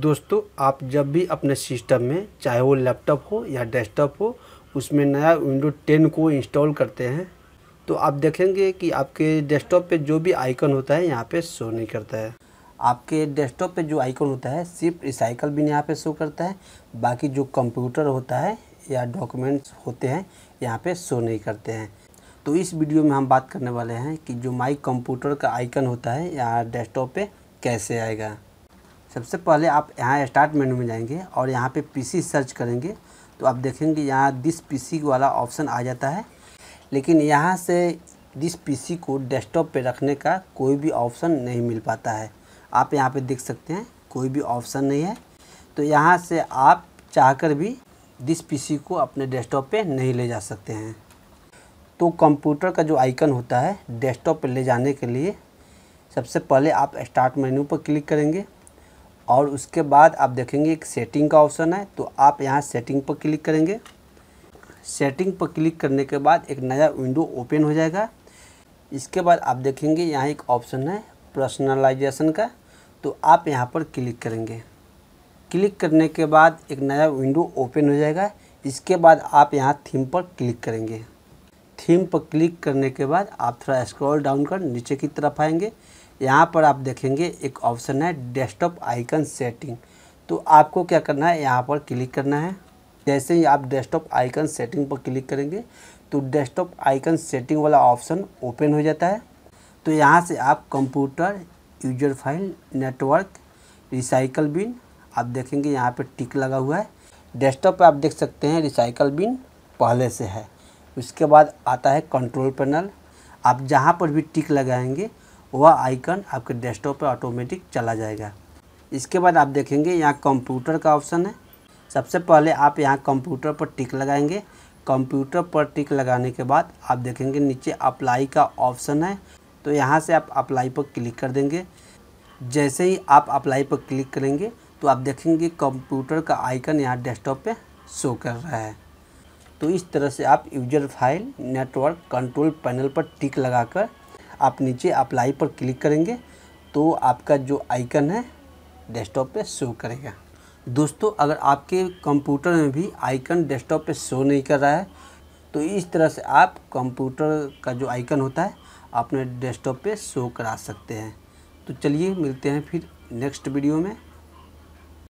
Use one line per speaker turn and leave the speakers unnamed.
दोस्तों आप जब भी अपने सिस्टम में चाहे वो लैपटॉप हो या डेस्कटॉप हो उसमें नया विंडो 10 को इंस्टॉल करते हैं तो आप देखेंगे कि आपके डेस्कटॉप पे जो भी आइकन होता है यहाँ पे शो नहीं करता है आपके डेस्कटॉप पे जो आइकन होता है सिर्फ रिसाइकल बिन यहाँ पे शो करता है बाकी जो कंप्यूटर होता है या डॉक्यूमेंट्स होते हैं यहाँ पे शो नहीं करते हैं तो इस वीडियो में हम बात करने वाले हैं कि जो माई कंप्यूटर का आइकन होता है यहाँ डेस्कटॉप पर कैसे आएगा सबसे पहले आप यहाँ स्टार्ट मेनू में जाएंगे और यहाँ पे पीसी सर्च करेंगे तो आप देखेंगे यहाँ दिस पीसी वाला ऑप्शन आ जाता है लेकिन यहाँ से दिस पीसी को डेस्कटॉप पे रखने का कोई भी ऑप्शन नहीं मिल पाता है आप यहाँ पे देख सकते हैं कोई भी ऑप्शन नहीं है तो यहाँ से आप चाहकर भी दिस पी को अपने डेस्कटॉप पर नहीं ले जा सकते हैं तो कंप्यूटर का जो आइकन होता है डेस्कटॉप पर ले जाने के लिए सबसे पहले आप स्टार्ट मेन्यू पर क्लिक करेंगे और उसके बाद आप देखेंगे एक सेटिंग का ऑप्शन है तो आप यहाँ सेटिंग पर क्लिक करेंगे सेटिंग पर क्लिक करने के बाद एक नया विंडो ओपन हो जाएगा इसके बाद आप देखेंगे यहाँ एक ऑप्शन है पर्सनलाइजेशन का तो आप यहाँ पर क्लिक करेंगे क्लिक करने के बाद एक नया विंडो ओपन हो जाएगा इसके बाद आप यहाँ थीम पर क्लिक करेंगे थीम पर क्लिक करने के बाद आप थोड़ा स्क्रॉल डाउन कर नीचे की तरफ आएंगे यहाँ पर आप देखेंगे एक ऑप्शन है डेस्कटॉप आइकन सेटिंग तो आपको क्या करना है यहाँ पर क्लिक करना है जैसे ही आप डेस्कटॉप आइकन सेटिंग पर क्लिक करेंगे तो डेस्कटॉप आइकन सेटिंग वाला ऑप्शन ओपन हो जाता है तो यहाँ से आप computer user file network recycle bin आप देखेंगे यहाँ पर टिक लगा हुआ है डेस्कटॉप पर आप देख सकते हैं रिसाइकल बिन पहले से है उसके बाद आता है कंट्रोल पैनल आप जहाँ पर भी टिक लगाएंगे वह आइकन आपके डेस्कटॉप पर ऑटोमेटिक चला जाएगा इसके बाद आप देखेंगे यहाँ कंप्यूटर का ऑप्शन है सबसे पहले आप यहाँ कंप्यूटर पर टिक लगाएंगे कंप्यूटर पर टिक लगाने के बाद आप देखेंगे नीचे अप्लाई का ऑप्शन है तो यहाँ से आप अप्लाई पर क्लिक कर देंगे जैसे ही आप अप्लाई पर क्लिक करेंगे तो आप देखेंगे कंप्यूटर का आइकन यहाँ डेस्कटॉप पे शो कर रहा है तो इस तरह से आप user file network control panel पर टिक लगाकर आप नीचे अप्लाई पर क्लिक करेंगे तो आपका जो आइकन है डेस्कटॉप पे शो करेगा दोस्तों अगर आपके कंप्यूटर में भी आइकन डेस्कटॉप पे शो नहीं कर रहा है तो इस तरह से आप कंप्यूटर का जो आइकन होता है अपने डेस्कटॉप पे शो करा सकते हैं तो चलिए मिलते हैं फिर नेक्स्ट वीडियो में